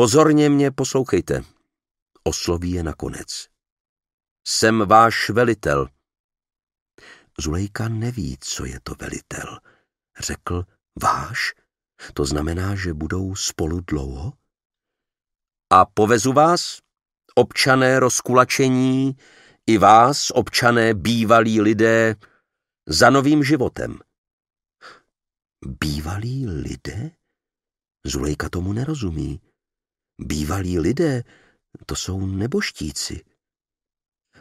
Pozorně mě poslouchejte. Osloví je nakonec. Jsem váš velitel. Zulejka neví, co je to velitel. Řekl váš? To znamená, že budou spolu dlouho? A povezu vás, občané rozkulačení, i vás, občané bývalí lidé, za novým životem. Bývalí lidé? Zulejka tomu nerozumí. Bývalí lidé, to jsou neboštíci.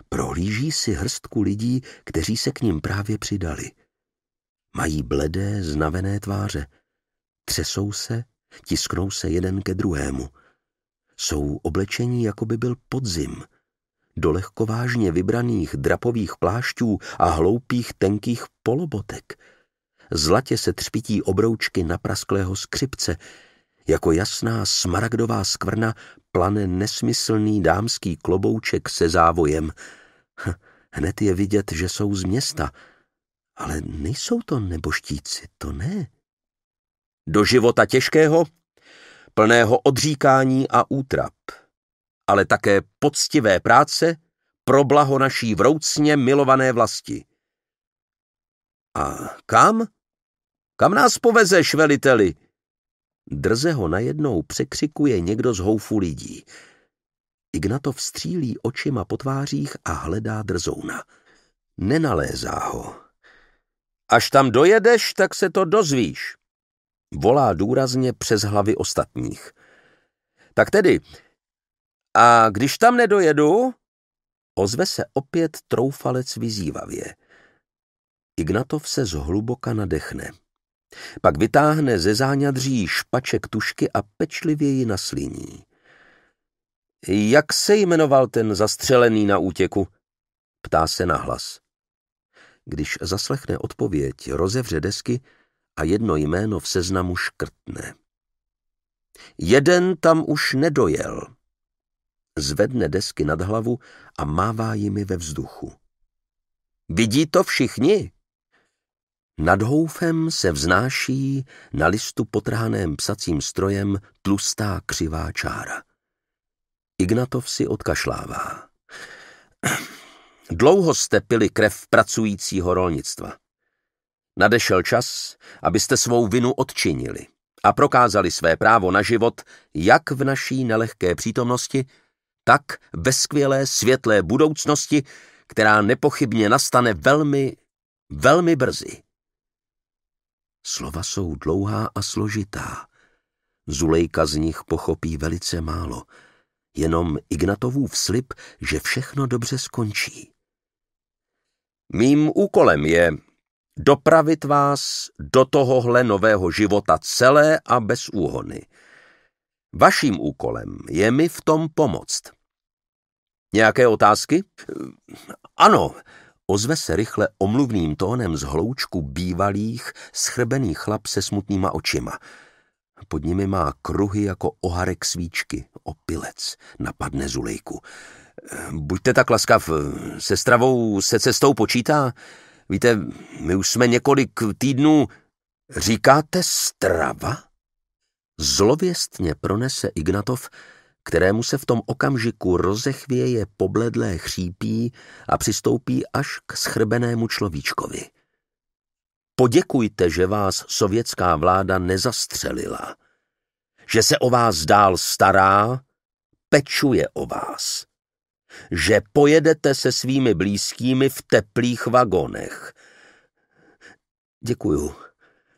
Prohlíží si hrstku lidí, kteří se k ním právě přidali. Mají bledé, znavené tváře. Třesou se, tisknou se jeden ke druhému. Jsou oblečení, jako by byl podzim. Do lehkovážně vybraných drapových plášťů a hloupých tenkých polobotek. Zlatě se třpití obroučky naprasklého skřipce, jako jasná smaragdová skvrna plane nesmyslný dámský klobouček se závojem. Hm, hned je vidět, že jsou z města, ale nejsou to neboštíci, to ne. Do života těžkého, plného odříkání a útrap, ale také poctivé práce pro blaho naší vroucně milované vlasti. A kam? Kam nás povezeš, veliteli? Drze ho najednou překřikuje někdo z houfu lidí. Ignatov střílí očima po tvářích a hledá drzouna. Nenalézá ho. Až tam dojedeš, tak se to dozvíš, volá důrazně přes hlavy ostatních. Tak tedy, a když tam nedojedu, ozve se opět troufalec vyzývavě. Ignatov se zhluboka nadechne. Pak vytáhne ze záňadří špaček tušky a pečlivě ji nasliní. Jak se jmenoval ten zastřelený na útěku? Ptá se nahlas. Když zaslechne odpověď, rozevře desky a jedno jméno v seznamu škrtne. Jeden tam už nedojel. Zvedne desky nad hlavu a mává jimi ve vzduchu. Vidí to všichni? Nad houfem se vznáší na listu potrhaném psacím strojem tlustá křivá čára. Ignatov si odkašlává. Dlouho jste pili krev pracujícího rolnictva. Nadešel čas, abyste svou vinu odčinili a prokázali své právo na život jak v naší nelehké přítomnosti, tak ve skvělé světlé budoucnosti, která nepochybně nastane velmi, velmi brzy. Slova jsou dlouhá a složitá. Zulejka z nich pochopí velice málo. Jenom Ignatovů slib, že všechno dobře skončí. Mým úkolem je dopravit vás do tohohle nového života celé a bez úhony. Vaším úkolem je mi v tom pomoct. Nějaké otázky? Ano, Ozve se rychle omluvným tónem z hloučku bývalých, schrbený chlap se smutnýma očima. Pod nimi má kruhy jako oharek svíčky, opilec, napadne Zulejku. Eh, buďte tak laskav, eh, se stravou se cestou počítá? Víte, my už jsme několik týdnů... Říkáte strava? Zlověstně pronese Ignatov, kterému se v tom okamžiku rozechvěje pobledlé chřípí a přistoupí až k schrbenému človíčkovi. Poděkujte, že vás sovětská vláda nezastřelila, že se o vás dál stará, pečuje o vás, že pojedete se svými blízkými v teplých vagonech. Děkuju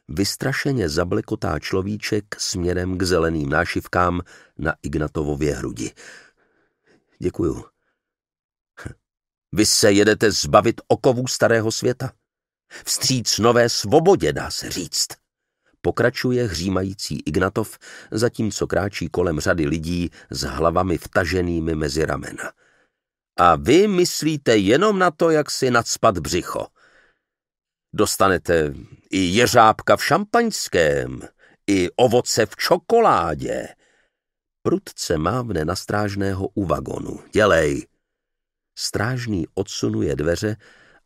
vystrašeně zablekotá človíček směrem k zeleným nášivkám na Ignatovově hrudi. Děkuju. Vy se jedete zbavit okovů starého světa. Vstříc nové svobodě, dá se říct. Pokračuje hřímající Ignatov, zatímco kráčí kolem řady lidí s hlavami vtaženými mezi ramena. A vy myslíte jenom na to, jak si nadspat břicho – Dostanete i jeřábka v šampaňském, i ovoce v čokoládě. Prudce mávne na strážného u vagonu. Dělej! Strážný odsunuje dveře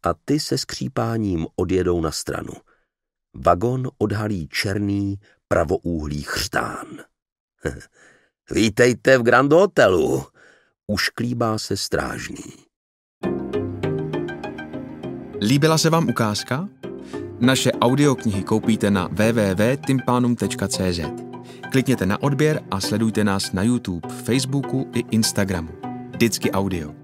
a ty se skřípáním odjedou na stranu. Vagon odhalí černý pravoúhlý chřtán. Vítejte v Grand Hotelu, ušklíbá se strážný. Líbila se vám ukázka? Naše audioknihy koupíte na www.timpanum.cz. Klikněte na odběr a sledujte nás na YouTube, Facebooku i Instagramu. Vždycky audio.